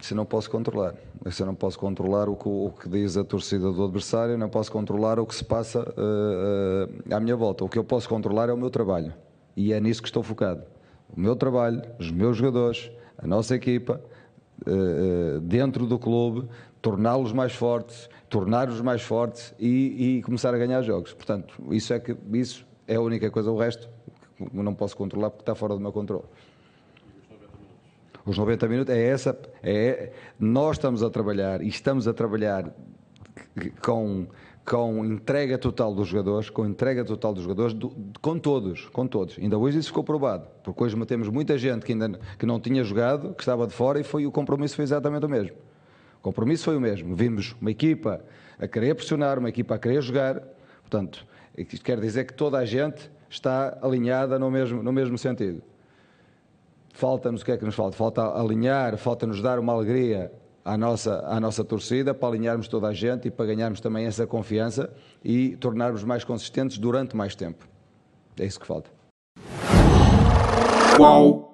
Isso não posso controlar. Isso eu não posso controlar o que, o que, diz a torcida do adversário, não posso controlar o que se passa uh, uh, à minha volta. O que eu posso controlar é o meu trabalho. E é nisso que estou focado. O meu trabalho, os meus jogadores, a nossa equipa, uh, dentro do clube, torná-los mais fortes, tornar-os mais fortes e, e, começar a ganhar jogos. Portanto, isso é, que, isso é a única coisa. O resto não posso controlar porque está fora do meu controle. Os 90 minutos é essa. É, nós estamos a trabalhar e estamos a trabalhar com, com entrega total dos jogadores, com entrega total dos jogadores, do, com todos, com todos. Ainda hoje isso ficou provado, porque hoje temos muita gente que ainda que não tinha jogado, que estava de fora e foi o compromisso foi exatamente o mesmo. O compromisso foi o mesmo. Vimos uma equipa a querer pressionar, uma equipa a querer jogar. Portanto, isto quer dizer que toda a gente está alinhada no mesmo, no mesmo sentido. Falta-nos o que é que nos falta? Falta alinhar, falta-nos dar uma alegria à nossa, à nossa torcida, para alinharmos toda a gente e para ganharmos também essa confiança e tornarmos mais consistentes durante mais tempo. É isso que falta. Uau.